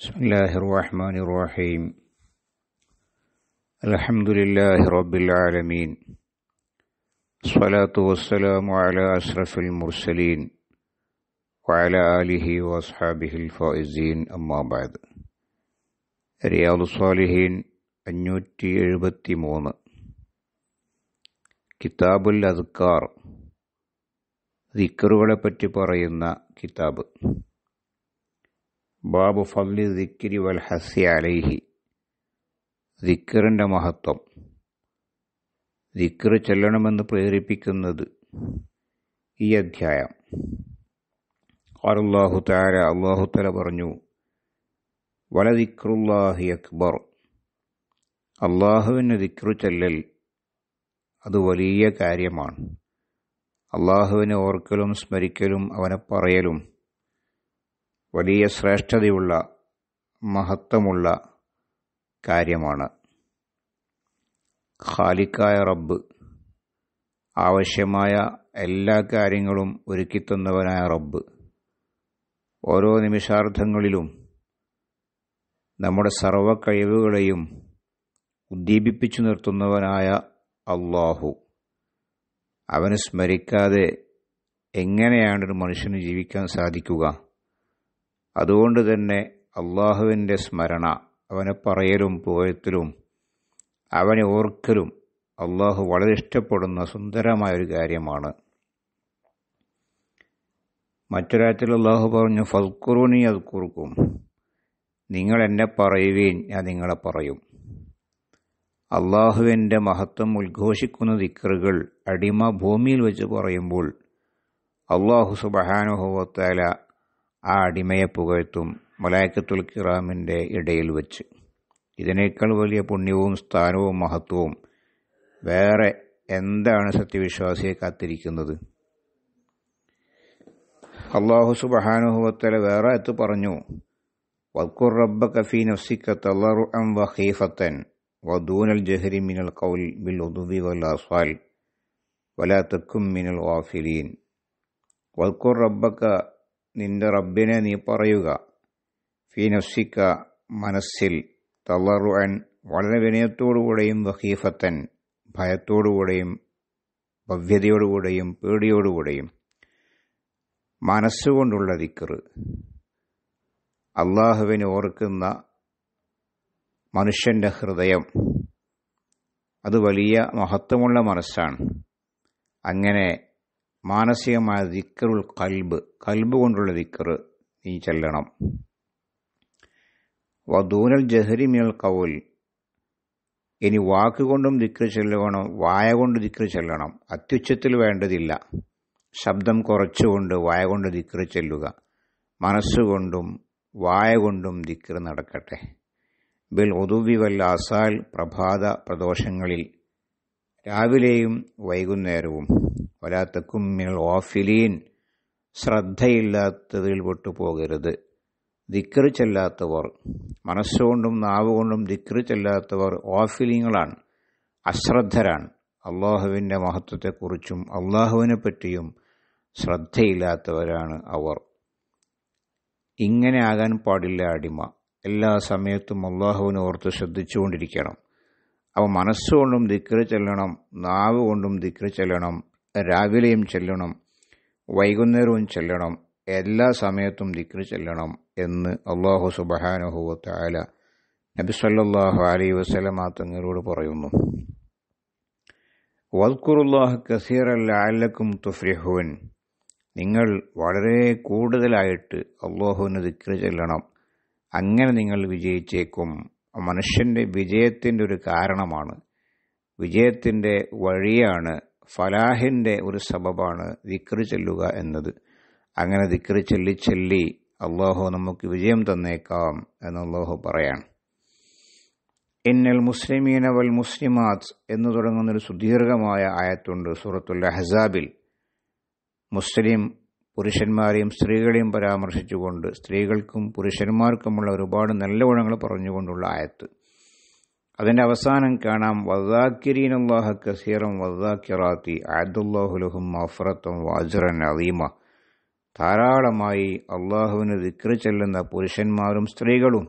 بسم الله الرحمن الرحيم الحمد لله رب العالمين الصلاة والسلام على أشرف المرسلين وعلى آله وأصحابه الفائزين أما بعد رياض الصالحين അഞ്ഞൂറ്റി എഴുപത്തി മൂന്ന് കിതാബുൽ അദ്ക്കാർ ദിക്കറുകളെപ്പറ്റി പറയുന്ന كتاب ബാബു ഫലി ദിക്കിരി വൽ ഹസ്സി അലൈഹി ദിക്കറിൻ്റെ മഹത്വം ദിക്കറ് ചെല്ലണമെന്ന് പ്രേരിപ്പിക്കുന്നത് ഈ അധ്യായം അല്ലാഹു താര അള്ളാഹു തല പറഞ്ഞു വല ദിക്റുല്ലാഹി അക്ബർ അള്ളാഹുവിന് ദിക്റു ചെല്ലൽ അത് വലിയ കാര്യമാണ് അള്ളാഹുവിനെ ഓർക്കലും സ്മരിക്കലും അവനെ പറയലും വലിയ ശ്രേഷ്ഠതയുള്ള മഹത്വമുള്ള കാര്യമാണ് ഖാലിക്കായ റബ്ബ് ആവശ്യമായ എല്ലാ കാര്യങ്ങളും ഒരുക്കിത്തന്നവനായ റബ്ബ് ഓരോ നിമിഷാർത്ഥങ്ങളിലും നമ്മുടെ സർവ കഴിവുകളെയും ഉദ്ദീപിപ്പിച്ചു നിർത്തുന്നവനായ അള്ളാഹു അവന് സ്മരിക്കാതെ എങ്ങനെയാണ് ഒരു മനുഷ്യന് ജീവിക്കാൻ സാധിക്കുക അതുകൊണ്ട് തന്നെ അള്ളാഹുവിൻ്റെ സ്മരണ അവനെ പറയലും പോയത്തിലും അവനെ ഓർക്കലും അള്ളാഹു വളരെ ഇഷ്ടപ്പെടുന്ന സുന്ദരമായൊരു കാര്യമാണ് മറ്റൊരാത്തിൽ അള്ളാഹു പറഞ്ഞു ഫൽക്കുറുനി അത് കുറുക്കും നിങ്ങൾ എന്നെ പറയുകയും ഞാൻ നിങ്ങളെ പറയും അള്ളാഹുവിൻ്റെ മഹത്വം ഉദ്ഘോഷിക്കുന്ന ദിക്കറുകൾ അടിമ ഭൂമിയിൽ വെച്ച് പറയുമ്പോൾ അള്ളാഹു സുബഹാനുഭവത്താല ആ അടിമയെ പുകഴ്ത്തും മലായക്കത്തുൽ കിറാമിൻ്റെ ഇടയിൽ വെച്ച് ഇതിനേക്കാൾ വലിയ പുണ്യവും സ്ഥാനവും മഹത്വവും വേറെ എന്താണ് സത്യവിശ്വാസിയെ കാത്തിരിക്കുന്നത് അള്ളാഹു സുബഹാനുഹുവത്തല വേറെ എത്തു പറഞ്ഞു വക്കുർ റബ്ബ കഫി നഫ്സിക്ക തല്ലറു അം വഹീഫത്തൻ വദൂനൽ ജഹരി മിനൽ കൗൽ ബിൽ ഉദുബി വലാസ്വാൽ വലാ തെക്കും മിനൽ വാഫിലീൻ വക്കുർ റബ്ബക്ക നിന്റെ റബ്ബിനെ നീ പറയുക ഫീനഫ്സിക്ക മനസ്സിൽ തളറുവൻ വളരെ വിനയത്തോടുകൂടെയും വഹീഫത്തൻ ഭയത്തോടുകൂടെയും ഭവ്യതയോടുകൂടെയും പേടിയോടുകൂടെയും മനസ്സുകൊണ്ടുള്ള ദിക്കറ് അള്ളാഹുവിന് ഓർക്കുന്ന മനുഷ്യൻ്റെ ഹൃദയം അത് വലിയ മഹത്വമുള്ള മനസ്സാണ് അങ്ങനെ മാനസികമായ ദിക്കറുൽ കൽബ് കൽബ് കൊണ്ടുള്ള ദിക്കർ നീ ചെല്ലണം വധൂനൽ ജഹരി മിനൽ കൗൽ ഇനി വാക്കുകൊണ്ടും ദിക്ര ചെല്ലണം വായ കൊണ്ട് ദിക്ര ചെല്ലണം അത്യുച്ചത്തിൽ വേണ്ടതില്ല ശബ്ദം കുറച്ചുകൊണ്ട് വായ കൊണ്ട് ദിക്ര ചെല്ലുക മനസ്സുകൊണ്ടും വായ കൊണ്ടും ദിക്ര നടക്കട്ടെ ബിൽ ഒതുവി വൽ അസാൽ പ്രഭാത പ്രദോഷങ്ങളിൽ രാവിലെയും വൈകുന്നേരവും വലാത്തക്കും മിനൽ ഓഫിലീൻ ശ്രദ്ധയില്ലാത്തതിൽ പോകരുത് ദിക്കറി ചെല്ലാത്തവർ മനസ്സുകൊണ്ടും നാവുകൊണ്ടും ദിക്കറി ചെല്ലാത്തവർ ഓഫിലീങ്ങളാണ് അശ്രദ്ധരാണ് അള്ളാഹുവിൻ്റെ മഹത്വത്തെക്കുറിച്ചും അള്ളാഹുവിനെ പറ്റിയും ശ്രദ്ധയില്ലാത്തവരാണ് അവർ ഇങ്ങനെ ആകാൻ പാടില്ല അടിമ എല്ലാ സമയത്തും അള്ളാഹുവിനെ ഓർത്ത് ശ്രദ്ധിച്ചുകൊണ്ടിരിക്കണം അവ മനസ്സുകൊണ്ടും ദിക്കറി ചെല്ലണം നാവുകൊണ്ടും കൊണ്ടും ദിക്കറി ചെല്ലണം രാവിലെയും ചെല്ലണം വൈകുന്നേരവും ചെല്ലണം എല്ലാ സമയത്തും ദിക്ർ ചെല്ലണം എന്ന് അള്ളാഹു ആല നബി സല്ലാഹു അലൈ വസ്ലമ തങ്ങളോട് പറയുന്നു വൽക്കുറുല്ലാഹ് കസീർ അല്ലക്കും തുഫ്രിഹുവൻ നിങ്ങൾ വളരെ കൂടുതലായിട്ട് അള്ളാഹുവിന് ദിക്ർ ചെല്ലണം അങ്ങനെ നിങ്ങൾ വിജയിച്ചേക്കും മനുഷ്യൻ്റെ വിജയത്തിൻ്റെ ഒരു കാരണമാണ് വിജയത്തിൻ്റെ വഴിയാണ് ഫലാഹിൻ്റെ ഒരു സബബാണ് ദിക്റ് ചെല്ലുക എന്നത് അങ്ങനെ ദിക്റ് ചൊല്ലി ചൊല്ലി അള്ളാഹു നമുക്ക് വിജയം തന്നേക്കാം എന്ന് അള്ളാഹു പറയാണ് ഇന്നൽ മുസ്ലിമീന വൽ മുസ്ലിമാത് എന്ന് തുടങ്ങുന്നൊരു സുദീർഘമായ ആയത്തുണ്ട് സൂറത്തുൽ അഹസാബിൽ മുസ്ലിം പുരുഷന്മാരെയും സ്ത്രീകളെയും പരാമർശിച്ചുകൊണ്ട് സ്ത്രീകൾക്കും പുരുഷന്മാർക്കുമുള്ള ഒരുപാട് നല്ല ഗുണങ്ങൾ പറഞ്ഞുകൊണ്ടുള്ള ആയത്ത് അതിൻ്റെ അവസാനം കാണാം വദാക്കിരീൻ അള്ളാഹ കസീറം വദാക്കിറാത്തി അബ്ദുല്ലാഹുലഹും മഫ്രത്തും വാജുറൻ അലീമ ധാരാളമായി അള്ളാഹുവിന് ദിക്ര ചെല്ലുന്ന പുരുഷന്മാരും സ്ത്രീകളും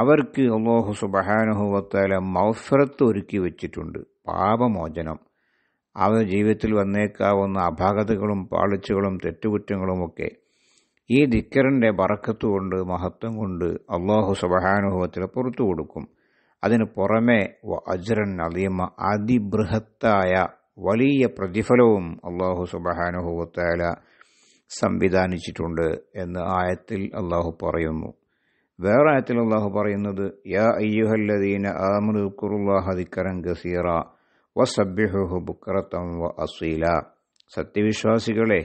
അവർക്ക് അള്ളാഹു സുബഹാനുഹുവത്താല മൗഫറത്ത് ഒരുക്കി വെച്ചിട്ടുണ്ട് പാപമോചനം അവർ ജീവിതത്തിൽ വന്നേക്കാവുന്ന അപാകതകളും പാളിച്ചകളും തെറ്റുകുറ്റങ്ങളുമൊക്കെ ഈ ദിക്കറിൻ്റെ വറക്കത്തുകൊണ്ട് കൊണ്ട് മഹത്വം കൊണ്ട് അള്ളാഹു സുബഹാനുഭവത്തിൽ പുറത്തു കൊടുക്കും അതിനു പുറമെ അജ്രൻ അലീമ അതിബൃഹത്തായ വലിയ പ്രതിഫലവും അള്ളാഹു സുബഹാനുഭവത്തായ സംവിധാനിച്ചിട്ടുണ്ട് എന്ന് ആയത്തിൽ അള്ളാഹു പറയുന്നു വേറെ ആയത്തിൽ അള്ളാഹു പറയുന്നത് യാ അയ്യുഹല്ലദീന ആമൃക്കുറുല്ലാഹദിക്കരൻ ഗസീറ വ സബ്യഹു ബുക്രത്തം വ അസീല സത്യവിശ്വാസികളെ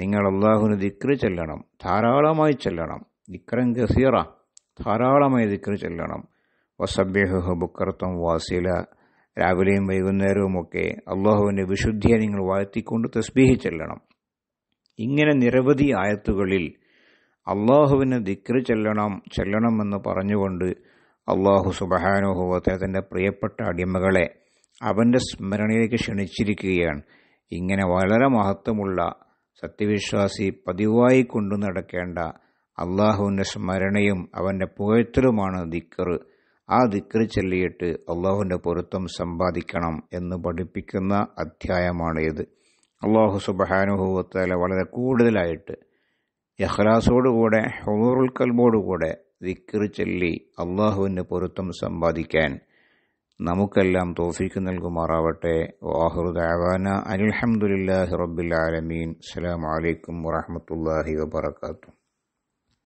നിങ്ങൾ അള്ളാഹുവിന് ദിക്രി ചെല്ലണം ധാരാളമായി ചെല്ലണം ദിക്രം ഗസീറ ധാരാളമായി ദിക്രി ചെല്ലണം വസബ്യഹു ബുക്കർത്തം വാസില രാവിലെയും വൈകുന്നേരവുമൊക്കെ അള്ളാഹുവിൻ്റെ വിശുദ്ധിയെ നിങ്ങൾ വാഴ്ത്തിക്കൊണ്ട് തസ്ബീഹി ചെല്ലണം ഇങ്ങനെ നിരവധി ആയത്തുകളിൽ അള്ളാഹുവിന് ദിക്ര് ചെല്ലണം ചെല്ലണമെന്ന് പറഞ്ഞുകൊണ്ട് അള്ളാഹു സുബഹാനുഹുവത്തെ തൻ്റെ പ്രിയപ്പെട്ട അടിമകളെ അവൻ്റെ സ്മരണയിലേക്ക് ക്ഷണിച്ചിരിക്കുകയാണ് ഇങ്ങനെ വളരെ മഹത്വമുള്ള സത്യവിശ്വാസി പതിവായി കൊണ്ടു നടക്കേണ്ട അള്ളാഹുവിൻ്റെ സ്മരണയും അവൻ്റെ പുകഴ്ത്തലുമാണ് ദിക്കറ് ആ ദിക്ര ചൊല്ലിയിട്ട് അള്ളാഹുവിൻ്റെ പൊരുത്തം സമ്പാദിക്കണം എന്ന് പഠിപ്പിക്കുന്ന അധ്യായമാണ് ഇത് അള്ളാഹു സുബഹാനുഭവത്താല വളരെ കൂടുതലായിട്ട് യഹ്ലാസോടുകൂടെ ഹുറൂറുൽ കൽബോടുകൂടെ ദിക്ർ ചൊല്ലി അള്ളാഹുവിൻ്റെ പൊരുത്തം സമ്പാദിക്കാൻ നമുക്കെല്ലാം തോഫിക്ക് നൽകുമാറാവട്ടെ വാഹുദാന അനിൽഹമുല്ലാഹി റബ്ബിൽ ആലമീൻ അസ്സാം വലൈക്കും വാഹമത്തല്ലാഹി വാത്തു